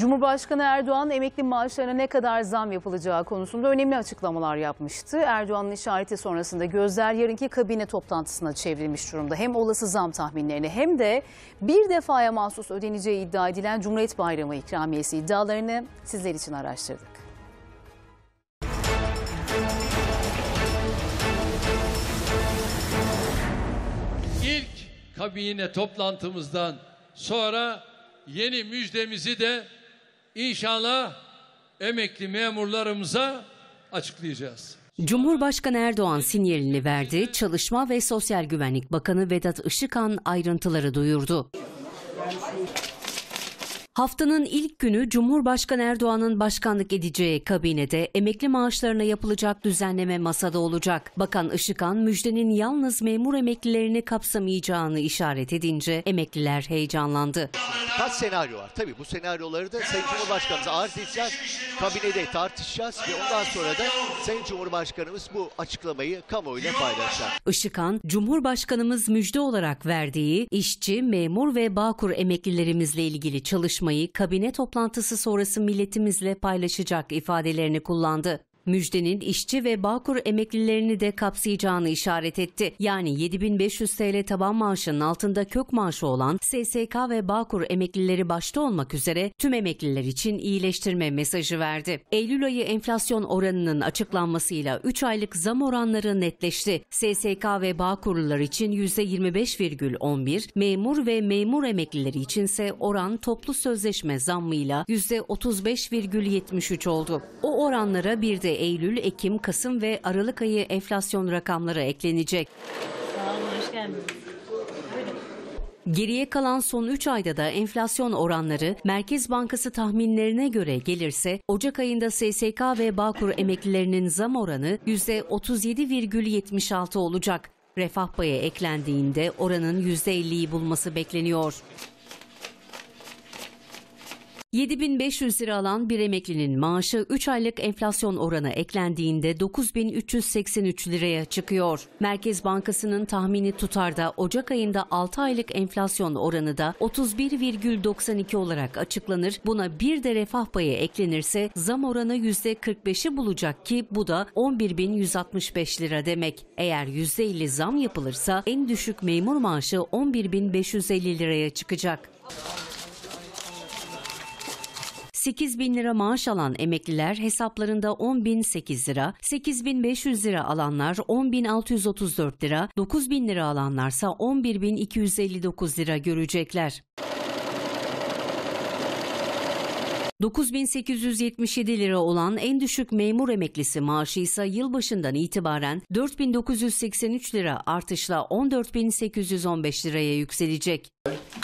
Cumhurbaşkanı Erdoğan emekli maaşlarına ne kadar zam yapılacağı konusunda önemli açıklamalar yapmıştı. Erdoğan'ın işareti sonrasında gözler yarınki kabine toplantısına çevrilmiş durumda. Hem olası zam tahminlerini hem de bir defaya mahsus ödeneceği iddia edilen Cumhuriyet Bayramı ikramiyesi iddialarını sizler için araştırdık. İlk kabine toplantımızdan sonra yeni müjdemizi de inşallah emekli memurlarımıza açıklayacağız. Cumhurbaşkanı Erdoğan sinyalini verdi. Çalışma ve Sosyal Güvenlik Bakanı Vedat Işıkan ayrıntıları duyurdu. Haftanın ilk günü Cumhurbaşkanı Erdoğan'ın başkanlık edeceği kabinede emekli maaşlarına yapılacak düzenleme masada olacak. Bakan Işıkan müjdenin yalnız memur emeklilerini kapsamayacağını işaret edince emekliler heyecanlandı. Kaç senaryo var? Tabii bu senaryoları da Sayın Cumhurbaşkanımıza arz edeceğiz. Kabinede tartışacağız ve ondan sonra da Sayın Cumhurbaşkanımız bu açıklamayı kamuoyuyla paylaşacak. Işıkan, Cumhurbaşkanımız müjde olarak verdiği işçi, memur ve bağkur emeklilerimizle ilgili çalışma çalışmayı kabine toplantısı sonrası milletimizle paylaşacak ifadelerini kullandı müjdenin işçi ve Bağkur emeklilerini de kapsayacağını işaret etti. Yani 7500 TL taban maaşının altında kök maaşı olan SSK ve Bağkur emeklileri başta olmak üzere tüm emekliler için iyileştirme mesajı verdi. Eylül ayı enflasyon oranının açıklanmasıyla 3 aylık zam oranları netleşti. SSK ve Bağkurlular için %25,11, memur ve memur emeklileri içinse oran toplu sözleşme zammıyla %35,73 oldu. O oranlara bir de Eylül, Ekim, Kasım ve Aralık ayı enflasyon rakamları eklenecek. Sağ olun, hoş geldiniz. Geriye kalan son 3 ayda da enflasyon oranları Merkez Bankası tahminlerine göre gelirse Ocak ayında SSK ve Bağkur emeklilerinin zam oranı %37,76 olacak. Refah payı eklendiğinde oranın %50'yi bulması bekleniyor. 7500 lira alan bir emeklinin maaşı 3 aylık enflasyon oranı eklendiğinde 9383 liraya çıkıyor. Merkez Bankası'nın tahmini tutarda Ocak ayında 6 aylık enflasyon oranı da 31,92 olarak açıklanır. Buna bir de refah payı eklenirse zam oranı %45'i bulacak ki bu da 11.165 lira demek. Eğer %50 zam yapılırsa en düşük memur maaşı 11.550 liraya çıkacak. 8 bin lira maaş alan emekliler hesaplarında 10 bin 8 lira, 8 bin 500 lira alanlar 10 bin 634 lira, 9 bin lira alanlarsa 11 bin 259 lira görecekler. 9877 lira olan en düşük memur emeklisi maaşı ise yılbaşından itibaren 4983 lira artışla 14815 liraya yükselecek.